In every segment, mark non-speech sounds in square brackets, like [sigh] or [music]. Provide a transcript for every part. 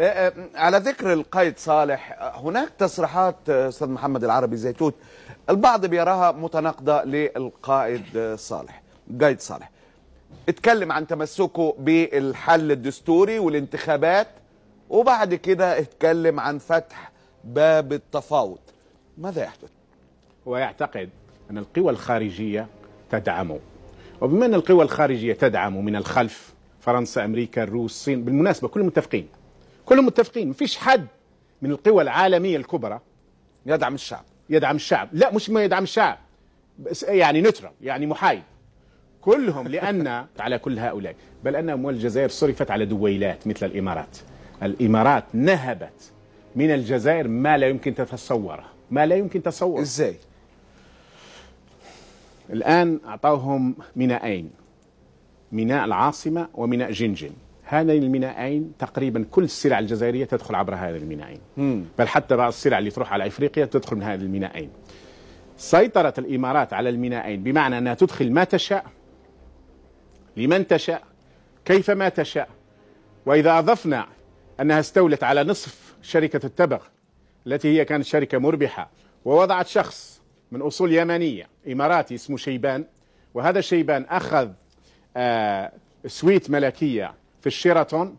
آه، آه، على ذكر القائد صالح هناك تصريحات آه، استاذ محمد العربي زيتوت البعض بيراها متناقضه للقائد صالح قائد صالح اتكلم عن تمسكه بالحل الدستوري والانتخابات وبعد كده اتكلم عن فتح باب التفاوض ماذا يحدث هو يعتقد ان القوى الخارجيه تدعمه وبما ان القوى الخارجيه تدعمه من الخلف فرنسا امريكا الروس الصين بالمناسبه كلهم متفقين كلهم متفقين مفيش حد من القوى العالميه الكبرى يدعم الشعب يدعم الشعب لا مش ما يدعم الشعب بس يعني نترا يعني محايد كلهم لان [laughs] على كل هؤلاء بل ان اموال الجزائر صرفت على دويلات مثل الامارات الامارات نهبت من الجزائر ما لا يمكن تتصوره ما لا يمكن تصوره ازاي الان اعطوهم ميناءين ميناء العاصمه وميناء جنجن هذين المينائين تقريبا كل السلع الجزائريه تدخل عبر هذين المينائين بل حتى بعض السلع اللي تروح على افريقيا تدخل من هذين المينائين سيطره الامارات على المينائين بمعنى انها تدخل ما تشاء لمن تشاء كيف ما تشاء واذا اضفنا انها استولت على نصف شركه التبغ التي هي كانت شركه مربحه ووضعت شخص من اصول يمنيه اماراتي اسمه شيبان وهذا شيبان اخذ آه سويت ملكيه في الشيراتون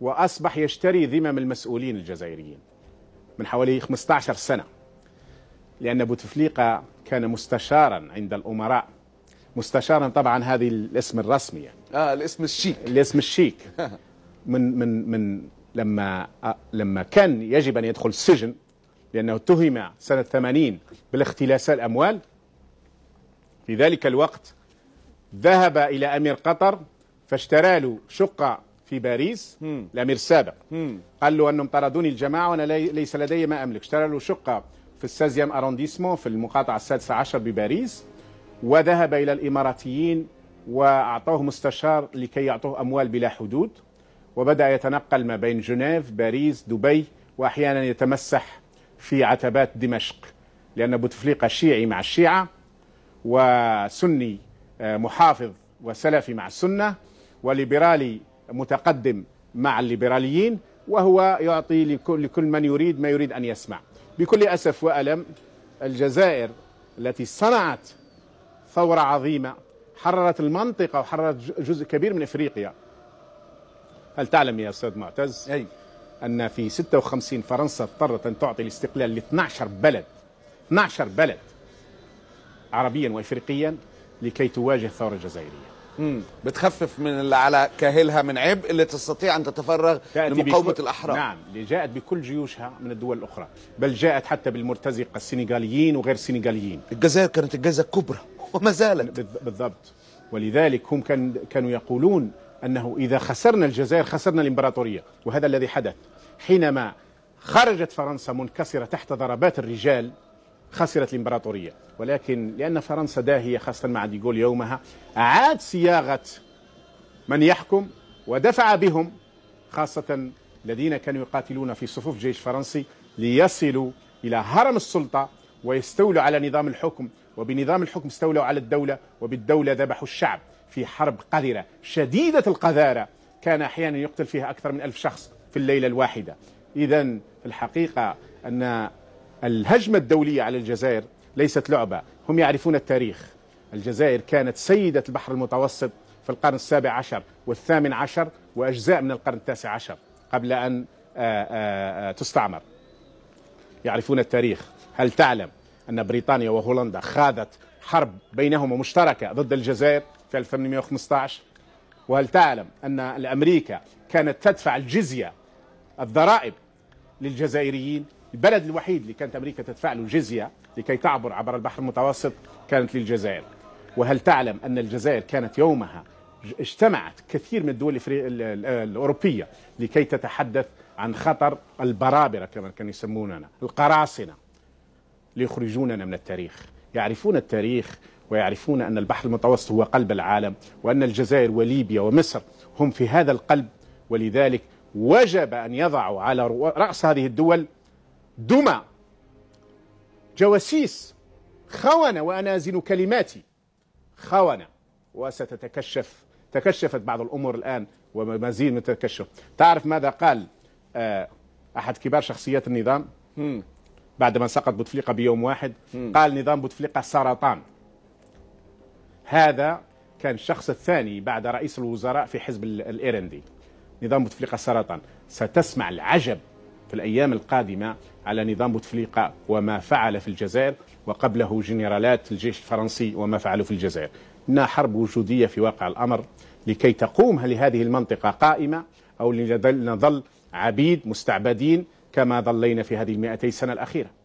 وأصبح يشتري ذمم المسؤولين الجزائريين من حوالي 15 سنة لأن بوتفليقة كان مستشارا عند الأمراء مستشارا طبعا هذه الاسم الرسمي يعني. اه الاسم الشيك الاسم الشيك [laughs] من من من لما آه، لما كان يجب ان يدخل السجن لانه اتهم سنه 80 بالاختلاس الاموال في ذلك الوقت ذهب الى امير قطر فاشترى له شقه في باريس الامير السابق قال له انهم طردوني الجماعه وانا ليس لدي ما املك اشترى له شقه في السازيام ارونديسمون في المقاطعه السادسه عشر بباريس وذهب الى الاماراتيين واعطوه مستشار لكي يعطوه اموال بلا حدود وبدا يتنقل ما بين جنيف باريس دبي واحيانا يتمسح في عتبات دمشق لان بوتفليقه شيعي مع الشيعه وسني آه، محافظ وسلفي مع السنه وليبرالي متقدم مع الليبراليين وهو يعطي لكل من يريد ما يريد أن يسمع بكل أسف وألم الجزائر التي صنعت ثورة عظيمة حررت المنطقة وحررت جزء كبير من إفريقيا هل تعلم يا أستاذ معتز أي. أن في 56 فرنسا اضطرت أن تعطي الاستقلال ل 12 بلد 12 بلد عربيا وإفريقيا لكي تواجه الثورة الجزائرية بتخفف من اللي على كاهلها من عبء اللي تستطيع ان تتفرغ لمقاومه بكل... الاحرار نعم اللي جاءت بكل جيوشها من الدول الاخرى بل جاءت حتى بالمرتزقه السنغاليين وغير السنغاليين الجزائر كانت الجزائر الكبرى وما زالت بالضبط ولذلك هم كان كانوا يقولون انه اذا خسرنا الجزائر خسرنا الامبراطوريه وهذا الذي حدث حينما خرجت فرنسا منكسره تحت ضربات الرجال خسرت الإمبراطورية ولكن لأن فرنسا داهية خاصة مع ديغول يومها أعاد صياغة من يحكم ودفع بهم خاصة الذين كانوا يقاتلون في صفوف جيش فرنسي ليصلوا إلى هرم السلطة ويستولوا على نظام الحكم وبنظام الحكم استولوا على الدولة وبالدولة ذبحوا الشعب في حرب قذرة شديدة القذارة كان أحيانا يقتل فيها أكثر من ألف شخص في الليلة الواحدة إذا الحقيقة أن الهجمة الدولية على الجزائر ليست لعبة هم يعرفون التاريخ الجزائر كانت سيدة البحر المتوسط في القرن السابع عشر والثامن عشر وأجزاء من القرن التاسع عشر قبل أن آه، آه، آه، تستعمر يعرفون التاريخ هل تعلم أن بريطانيا وهولندا خاضت حرب بينهما مشتركة ضد الجزائر في 1815 وهل تعلم أن الأمريكا كانت تدفع الجزية الضرائب للجزائريين البلد الوحيد اللي كانت أمريكا تدفع له جزية لكي تعبر عبر البحر المتوسط كانت للجزائر وهل تعلم أن الجزائر كانت يومها اجتمعت كثير من الدول الأوروبية لكي تتحدث عن خطر البرابرة كما كانوا يسموننا القراصنة ليخرجوننا من التاريخ يعرفون التاريخ ويعرفون أن البحر المتوسط هو قلب العالم وأن الجزائر وليبيا ومصر هم في هذا القلب ولذلك وجب أن يضعوا على رأس هذه الدول دمى جواسيس خونة وأنا أزن كلماتي خونة وستتكشف تكشفت بعض الأمور الآن ومزيد من التكشف تعرف ماذا قال آه، أحد كبار شخصيات النظام بعدما سقط بوتفليقة بيوم واحد قال نظام بوتفليقة سرطان هذا كان الشخص الثاني بعد رئيس الوزراء في حزب الايرندي نظام بوتفليقة سرطان ستسمع العجب في الأيام القادمة على نظام بوتفليقة وما فعل في الجزائر وقبله جنرالات الجيش الفرنسي وما فعلوا في الجزائر إنها حرب وجودية في واقع الأمر لكي تقوم لهذه المنطقة قائمة أو لنظل عبيد مستعبدين كما ظلينا في هذه المائتي سنة الأخيرة